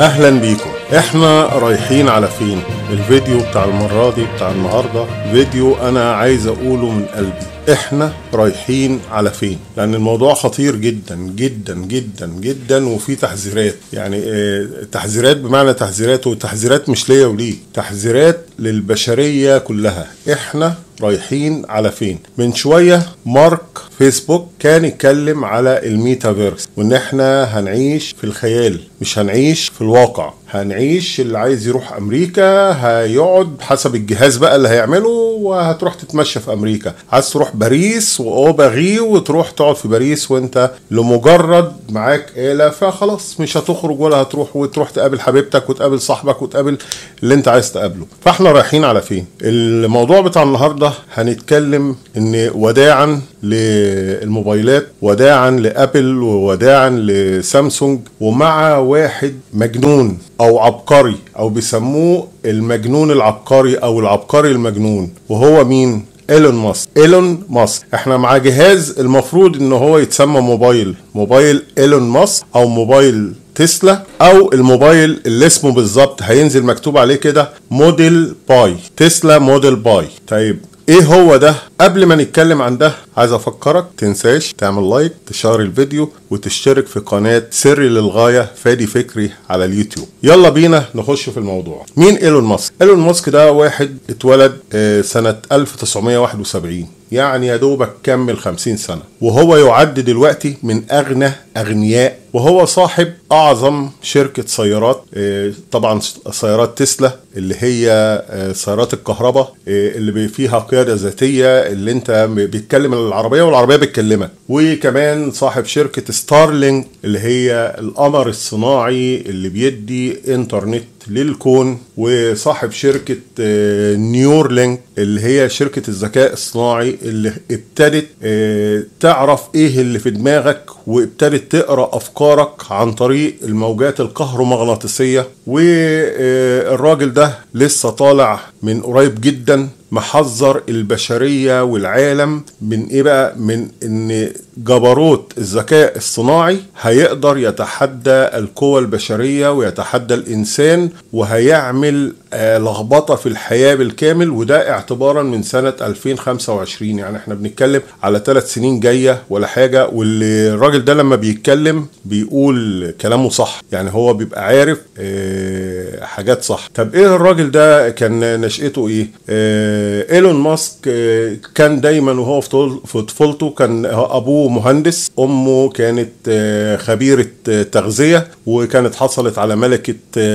اهلا بيكم احنا رايحين على فين الفيديو بتاع المرة دي بتاع النهاردة فيديو انا عايز اقوله من قلبي احنا رايحين على فين لان الموضوع خطير جدا جدا جدا جدا وفي تحذيرات يعني اه تحذيرات بمعنى تحذيرات وتحذيرات مش ليا وليه تحذيرات للبشرية كلها احنا رايحين على فين من شوية مارك فيسبوك كان يتكلم على الميتافيرس وان احنا هنعيش في الخيال مش هنعيش في الواقع هنعيش اللي عايز يروح امريكا هيقعد حسب الجهاز بقى اللي هيعمله وهتروح تتمشى في امريكا عايز تروح باريس واوباغي وتروح تقعد في باريس وانت لمجرد معاك آلة فخلاص مش هتخرج ولا هتروح وتروح تقابل حبيبتك وتقابل صاحبك وتقابل اللي انت عايز تقابله فاحنا رايحين على فين الموضوع بتاع النهارده هنتكلم ان وداعا للموبايلات وداعا لابل وداعا لسامسونج ومع واحد مجنون او عبقري او بيسموه المجنون العبقري او العبقري المجنون وهو مين ايلون ماسك ايلون ماسك احنا مع جهاز المفروض ان هو يتسمى موبايل موبايل ايلون ماسك او موبايل تسلا او الموبايل اللي اسمه بالظبط هينزل مكتوب عليه كده موديل باي تسلا موديل باي طيب ايه هو ده قبل ما نتكلم عن ده عايز افكرك تنساش تعمل لايك تشارك الفيديو وتشترك في قناة سري للغاية فادي فكري على اليوتيوب يلا بينا نخش في الموضوع مين ايلون ماسك ايلون ماسك ده واحد اتولد آه، سنة 1971 يعني يا دوبك كمل 50 سنة وهو يعد دلوقتي من اغنى اغنياء وهو صاحب اعظم شركه سيارات آه، طبعا سيارات تسلا اللي هي آه، سيارات الكهرباء آه، اللي فيها قياده ذاتيه اللي انت بيتكلم العربيه والعربيه بتكلمك وكمان صاحب شركه ستارلينك اللي هي القمر الصناعي اللي بيدي انترنت للكون وصاحب شركة آه، نيورلينك اللي هي شركة الذكاء الصناعي اللي ابتدت آه، تعرف ايه اللي في دماغك وابتدت تقرا افكارك عن طريق الموجات الكهرومغناطيسية والراجل آه، ده لسه طالع من قريب جدا محذر البشريه والعالم من ايه بقى من ان جبروت الذكاء الصناعي هيقدر يتحدى القوى البشريه ويتحدى الانسان وهيعمل آه، لخبطه في الحياه بالكامل وده اعتبارا من سنه 2025 يعني احنا بنتكلم على ثلاث سنين جايه ولا حاجه واللي الراجل ده لما بيتكلم بيقول كلامه صح يعني هو بيبقى عارف آه، حاجات صح طب ايه الراجل ده كان نشأته ايه آه ايلون ماسك آه، كان دايما وهو في طفولته كان ابوه مهندس امه كانت آه، خبيره آه، تغذيه وكانت حصلت على ملكه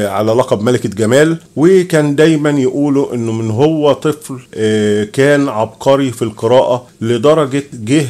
على لقب ملكه جمال وكان دايما يقولوا انه من هو طفل كان عبقري في القراءه لدرجه جه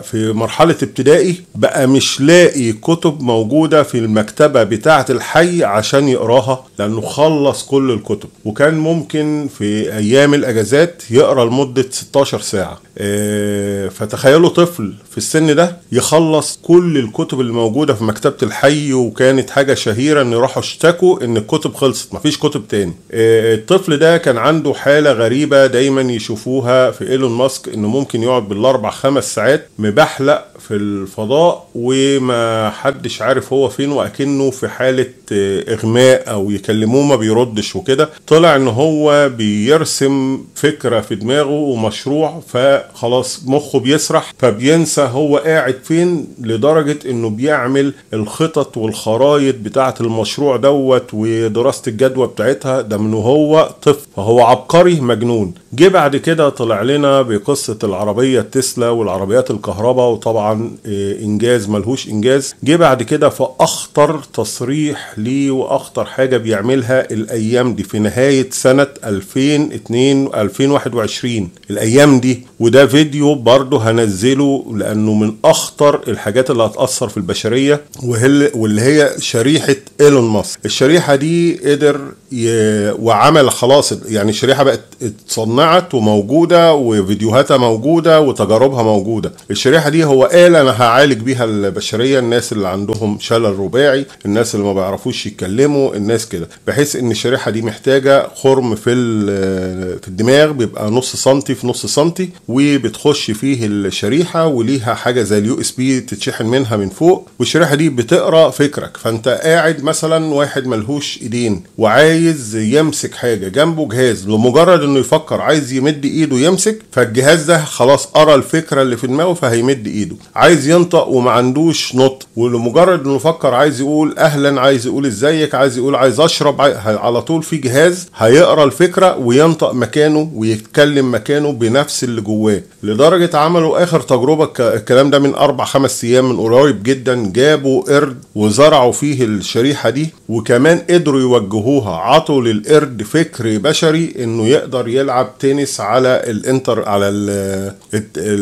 في مرحله ابتدائي بقى مش لاقي كتب موجوده في المكتبه بتاعه الحي عشان يقراها لانه خلص كل الكتب وكان ممكن في ايام ايام الاجازات يقرا لمده 16 ساعه آه، فتخيلوا طفل في السن ده يخلص كل الكتب اللي موجوده في مكتبه الحي وكانت حاجه شهيره ان يروحوا اشتكوا ان الكتب خلصت مفيش كتب تاني آه، الطفل ده كان عنده حاله غريبه دايما يشوفوها في ايلون ماسك انه ممكن يقعد بالاربع خمس ساعات مبحلق في الفضاء وما حدش عارف هو فين واكنه في حاله آه، اغماء او يكلموه ما بيردش وكده طلع ان هو بيرسم فكره في دماغه ومشروع فخلاص مخه بيسرح فبينسى هو قاعد فين لدرجه انه بيعمل الخطط والخرايط بتاعه المشروع دوت ودراسه الجدوى بتاعتها ده من هو طفل فهو عبقري مجنون جه بعد كده طلع لنا بقصه العربيه التسلا والعربيات الكهرباء وطبعا آه، انجاز ملهوش انجاز جه بعد كده فاخطر تصريح ليه واخطر حاجه بيعملها الايام دي في نهايه سنه 2002 2021 الايام دي وده فيديو برضه هنزله لانه من اخطر الحاجات اللي هتاثر في البشريه واللي هي شريحه ايلون ماسك الشريحه دي قدر وعمل خلاص يعني الشريحه بقت اتصنعت وموجوده وفيديوهاتها موجوده وتجاربها موجوده الشريحه دي هو قال انا هعالج بيها البشريه الناس اللي عندهم شلل رباعي الناس اللي ما بيعرفوش يتكلموا الناس كده بحيث ان الشريحه دي محتاجه خرم في في الدماغ بيبقى نص سنتي في نص سنتي وبتخش فيه الشريحه وليها حاجه زي اليو اس بي تتشحن منها من فوق والشريحه دي بتقرا فكرك فانت قاعد مثلا واحد ملهوش ايدين وعايز يمسك حاجه جنبه جهاز لمجرد انه يفكر عايز يمد ايده يمسك فالجهاز ده خلاص قرا الفكره اللي في دماغه فهيمد ايده عايز ينطق وما عندوش نطق ولمجرد انه يفكر عايز يقول اهلا عايز يقول ازيك عايز يقول عايز اشرب على طول في جهاز هيقرا الفكره وينطق مكان مكانه ويتكلم مكانه بنفس اللي جواه لدرجه عملوا اخر تجربه الكلام ده من اربع خمس ايام من قريب جدا جابوا قرد وزرعوا فيه الشريحه دي وكمان قدروا يوجهوها عطوا للقرد فكر بشري انه يقدر يلعب تنس على الانتر على ال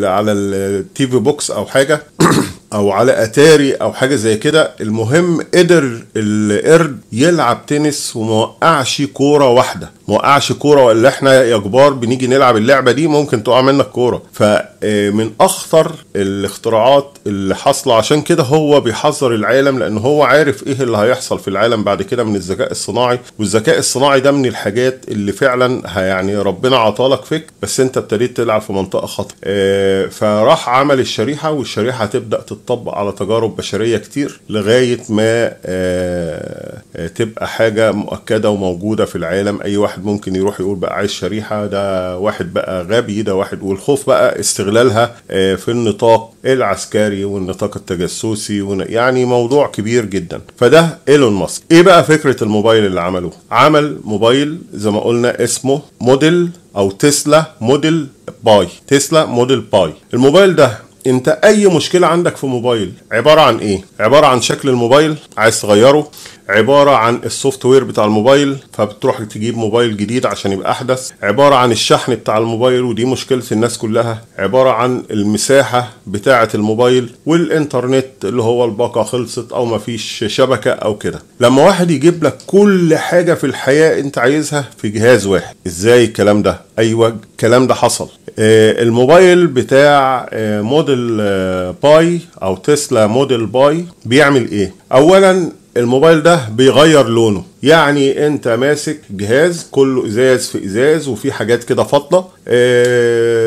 على التي في بوكس او حاجه او على اتاري او حاجه زي كده المهم قدر القرد يلعب تنس وموقعش كوره واحده موقعش كوره اللي احنا يا كبار بنيجي نلعب اللعبه دي ممكن تقع منك كوره ف آه، من اخطر الاختراعات اللي حاصله عشان كده هو بيحذر العالم لان هو عارف ايه اللي هيحصل في العالم بعد كده من الذكاء الصناعي والذكاء الصناعي ده من الحاجات اللي فعلا يعني ربنا عطالك فيك بس انت ابتديت تلعب في منطقه خطر آه، فراح عمل الشريحه والشريحه هتبدا تتطبق على تجارب بشريه كتير لغايه ما آه، تبقى حاجه مؤكده وموجوده في العالم اي واحد ممكن يروح يقول بقى عايز شريحه ده واحد بقى غبي ده واحد والخوف بقى استغلال استغلالها آه، في النطاق العسكري والنطاق التجسسي يعني موضوع كبير جدا فده ايلون ماسك ايه بقى فكره الموبايل اللي عملوه عمل موبايل زي ما قلنا اسمه موديل او تسلا موديل باي تسلا موديل باي الموبايل ده انت اي مشكله عندك في موبايل عباره عن ايه عباره عن شكل الموبايل عايز تغيره عباره عن السوفت وير بتاع الموبايل فبتروح تجيب موبايل جديد عشان يبقى احدث عباره عن الشحن بتاع الموبايل ودي مشكله الناس كلها عباره عن المساحه بتاعه الموبايل والانترنت اللي هو الباقه خلصت او مفيش شبكه او كده لما واحد يجيب لك كل حاجه في الحياه انت عايزها في جهاز واحد ازاي الكلام ده ايوه الكلام ده حصل آه، الموبايل بتاع آه، موديل آه، باي او تسلا موديل باي بيعمل ايه اولا الموبايل ده بيغير لونه يعني انت ماسك جهاز كله ازاز في ازاز وفي حاجات كده فضه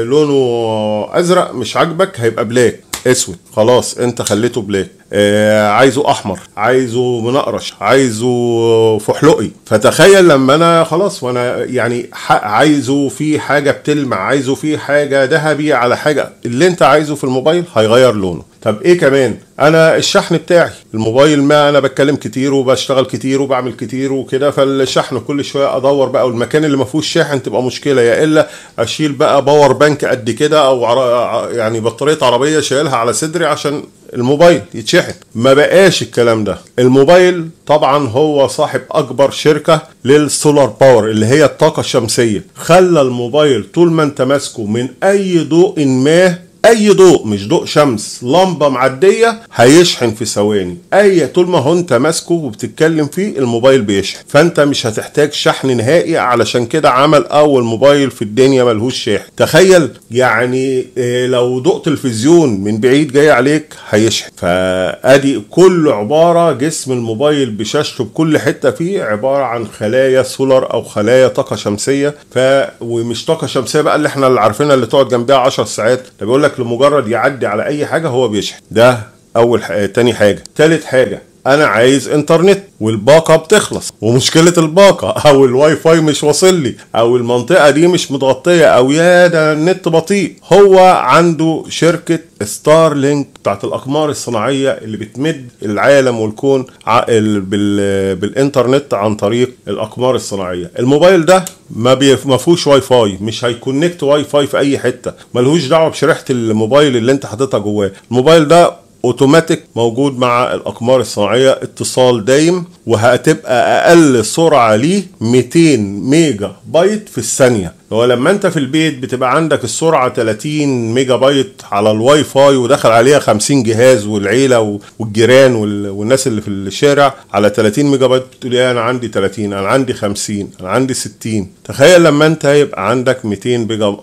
لونه ازرق مش عاجبك هيبقى بلاك اسود خلاص انت خليته بلاك آه عايزه احمر عايزه منقرش عايزه فحلقي فتخيل لما انا خلاص وانا يعني عايزه في حاجه بتلمع عايزه في حاجه ذهبي على حاجه اللي انت عايزه في الموبايل هيغير لونه طب ايه كمان انا الشحن بتاعي الموبايل ما انا بتكلم كتير وبشتغل كتير وبعمل كتير وكده فالشحن كل شويه ادور بقى والمكان اللي ما فيهوش شاحن تبقى مشكله يا الا اشيل بقى باور بانك قد كده او يعني بطاريه عربيه شايلها على صدري عشان الموبايل يتشحن ما بقاش الكلام ده الموبايل طبعا هو صاحب اكبر شركه للسولار باور اللي هي الطاقه الشمسيه خلى الموبايل طول ما انت ماسكه من اي ضوء ما اي ضوء مش ضوء شمس لمبه معديه هيشحن في ثواني اي طول ما هو انت ماسكه وبتتكلم فيه الموبايل بيشحن فانت مش هتحتاج شحن نهائي علشان كده عمل اول موبايل في الدنيا ملهوش شاحن تخيل يعني آه، لو ضوء تلفزيون من بعيد جاي عليك هيشحن فادي كل عباره جسم الموبايل بشاشته بكل حته فيه عباره عن خلايا سولار او خلايا طاقه شمسيه ف ومش طاقه شمسيه بقى اللي احنا اللي عارفينها اللي تقعد جنبها 10 ساعات ده بيقول لك لمجرد يعدي على اي حاجه هو بيشحن ده اول حاجة. تاني حاجه تالت حاجه انا عايز انترنت والباقه بتخلص ومشكله الباقه او الواي فاي مش واصل لي او المنطقه دي مش متغطيه او يا ده النت بطيء هو عنده شركه ستارلينك بتاعت الاقمار الصناعيه اللي بتمد العالم والكون بالانترنت عن طريق الاقمار الصناعيه الموبايل ده ما ما فيهوش واي فاي مش هيكونكت واي فاي في اي حته ملهوش دعوه بشريحه الموبايل اللي انت حاططها جواه الموبايل ده اوتوماتيك موجود مع الاقمار الصناعيه اتصال دايم وهتبقى اقل سرعه ليه 200 ميجا بايت في الثانيه هو لما انت في البيت بتبقى عندك السرعه 30 ميجا بايت على الواي فاي ودخل عليها 50 جهاز والعيله والجيران والناس اللي في الشارع على 30 ميجا بايت بتقول ايه انا عندي 30 انا عندي 50 انا عندي 60 تخيل لما انت يبقى عندك 200 بيجا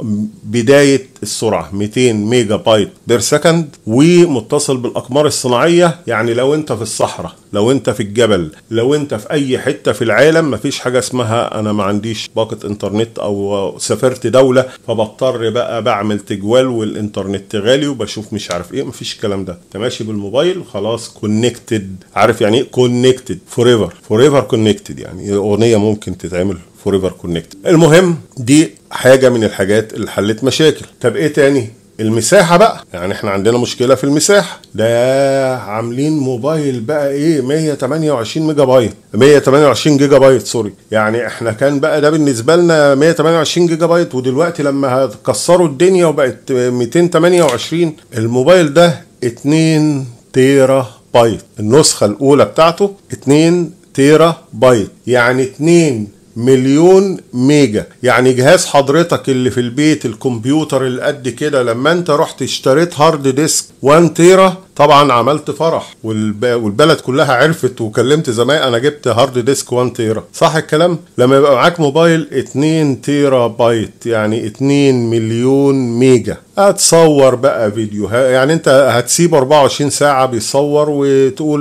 بدايه السرعه 200 ميجا بايت بير سكند ومتصل بالاقمار الصناعيه يعني لو انت في الصحراء لو انت في الجبل لو انت في اي حته في العالم مفيش حاجه اسمها انا ما عنديش باقه انترنت او سافرت دوله فبضطر بقى بعمل تجوال والانترنت غالي وبشوف مش عارف ايه مفيش الكلام ده انت ماشي بالموبايل خلاص كونكتد عارف يعني ايه كونكتد فور ايفر فور ايفر كونكتد يعني إيه اغنيه ممكن تتعمل فور ايفر كونكتد المهم دي حاجه من الحاجات اللي حلت مشاكل طب ايه تاني المساحه بقى يعني احنا عندنا مشكله في المساحه ده عاملين موبايل بقى ايه 128 ميجا بايت 128 جيجا بايت سوري يعني احنا كان بقى ده بالنسبه لنا 128 جيجا بايت ودلوقتي لما كسروا الدنيا وبقت 228 الموبايل ده 2 تيرا بايت النسخه الاولى بتاعته 2 تيرا بايت يعني 2 مليون ميجا يعني جهاز حضرتك اللي في البيت الكمبيوتر اللي قد كده لما انت رحت اشتريت هارد ديسك 1 تيرا طبعا عملت فرح والبلد كلها عرفت وكلمت زمان انا جبت هارد ديسك 1 تيرا صح الكلام لما يبقى معاك موبايل 2 تيرا بايت يعني 2 مليون ميجا هتصور بقى فيديو يعني انت هتسيب 24 ساعة بيصور وتقول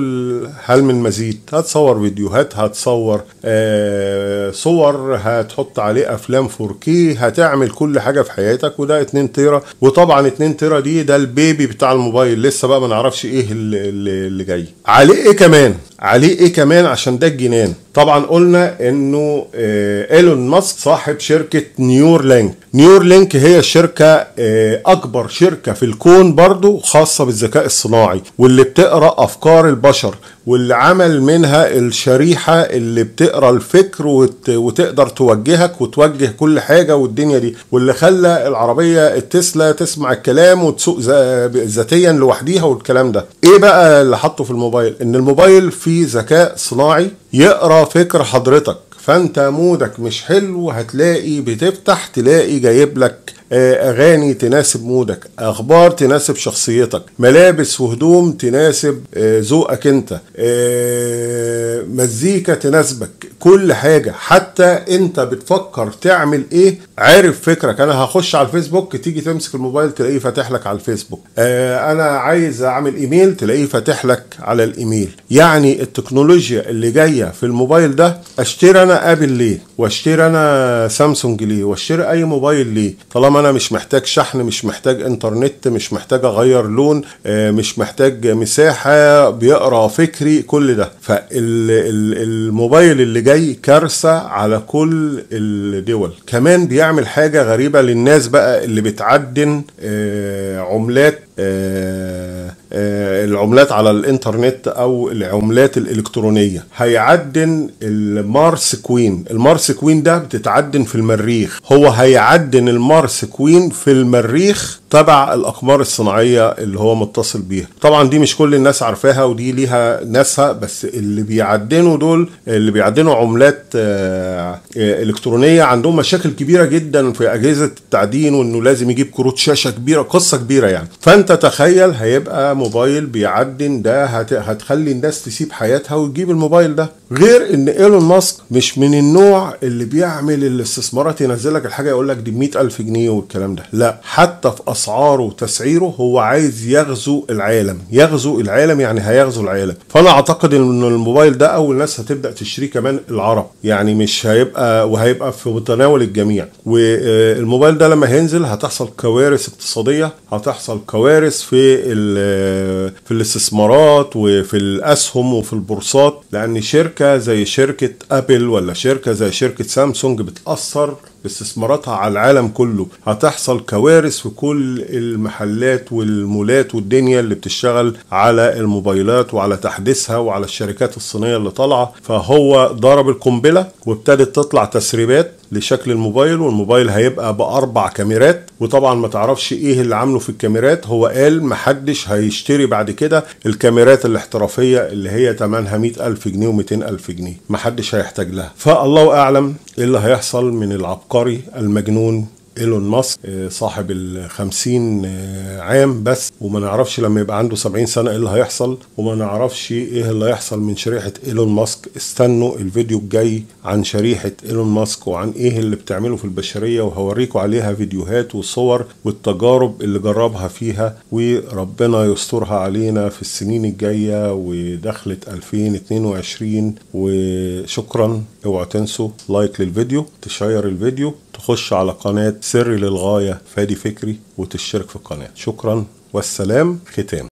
هل من مزيد هتصور فيديوهات هتصور آه صور هتحط عليه افلام 4K هتعمل كل حاجة في حياتك وده 2 تيرا وطبعا 2 تيرا دي ده البيبي بتاع الموبايل لسه بقى ما اعرفش ايه اللي, اللي جاي عليه ايه كمان عليه ايه كمان عشان ده الجنان طبعا قلنا انه آه، ايلون ماسك صاحب شركه نيور لينك نيور لينك هي شركه آه، اكبر شركه في الكون برضو خاصه بالذكاء الصناعي واللي بتقرا افكار البشر واللي عمل منها الشريحه اللي بتقرا الفكر وت... وتقدر توجهك وتوجه كل حاجه والدنيا دي واللي خلى العربيه التسلا تسمع الكلام وتسوق ذاتيا لوحديها والكلام ده ايه بقى اللي حطه في الموبايل ان الموبايل في في ذكاء صناعي يقرا فكر حضرتك فانت مودك مش حلو هتلاقي بتفتح تلاقي جايب لك آه، اغاني تناسب مودك اخبار تناسب شخصيتك ملابس وهدوم تناسب آه، ذوقك انت آه، مزيكا تناسبك كل حاجه حتى انت بتفكر تعمل ايه عارف فكرك انا هخش على الفيسبوك تيجي تمسك الموبايل تلاقيه فاتح لك على الفيسبوك انا عايز اعمل ايميل تلاقيه فاتح لك على الايميل يعني التكنولوجيا اللي جايه في الموبايل ده اشتري انا ابل ليه واشتري انا سامسونج ليه واشتري اي موبايل ليه طالما انا مش محتاج شحن مش محتاج انترنت مش محتاج اغير لون آه، مش محتاج مساحه بيقرا فكري كل ده فالموبايل اللي جاي كارثه على كل الدول كمان بيعمل حاجه غريبه للناس بقى اللي بتعدن آه، عملات آه، آه، العملات على الانترنت او العملات الالكترونيه هيعدن المارس كوين المارس كوين ده بتتعدن في المريخ هو هيعدن المارس كوين في المريخ تبع الاقمار الصناعيه اللي هو متصل بيها طبعا دي مش كل الناس عارفاها ودي ليها ناسها بس اللي بيعدنوا دول اللي بيعدنوا عملات آه، آه، الكترونيه عندهم مشاكل كبيره جدا في اجهزه التعدين وانه لازم يجيب كروت شاشه كبيره قصه كبيره يعني فانت تخيل هيبقى موبايل بيعدن ده هتخلي الناس تسيب حياتها وتجيب الموبايل ده غير ان ايلون ماسك مش من النوع اللي بيعمل الاستثمارات ينزلك الحاجه يقول لك دي 100000 ألف جنيه والكلام ده لا حتى في اسعاره وتسعيره هو عايز يغزو العالم يغزو العالم يعني هيغزو العالم فانا اعتقد ان الموبايل ده اول ناس هتبدا تشتريه كمان العرب يعني مش هيبقى وهيبقى في متناول الجميع والموبايل آه، ده لما هينزل هتحصل كوارث اقتصاديه هتحصل كوارث في في الاستثمارات وفي الاسهم وفي البورصات لان شركه زي شركه ابل ولا شركه زي شركه سامسونج بتاثر باستثماراتها على العالم كله هتحصل كوارث في كل المحلات والمولات والدنيا اللي بتشتغل على الموبايلات وعلى تحديثها وعلى الشركات الصينية اللي طالعة فهو ضرب القنبلة وابتدت تطلع تسريبات لشكل الموبايل والموبايل هيبقى باربع كاميرات وطبعا ما تعرفش ايه اللي عامله في الكاميرات هو قال محدش هيشتري بعد كده الكاميرات الاحترافيه اللي هي ثمنها 100000 جنيه و200000 جنيه محدش هيحتاج لها فالله اعلم ايه اللي هيحصل من العبقريه العبقري المجنون ايلون ماسك آه، صاحب ال 50 آه، عام بس وما نعرفش لما يبقى عنده 70 سنه ايه اللي هيحصل وما نعرفش ايه اللي هيحصل من شريحه ايلون ماسك استنوا الفيديو الجاي عن شريحه ايلون ماسك وعن ايه اللي بتعمله في البشريه وهوريكم عليها فيديوهات وصور والتجارب اللي جربها فيها وربنا يسترها علينا في السنين الجايه ودخلت 2022 وشكرا اوعوا تنسوا لايك للفيديو تشير الفيديو تخش على قناة سري للغاية فادي فكري وتشترك في القناة شكرا والسلام ختام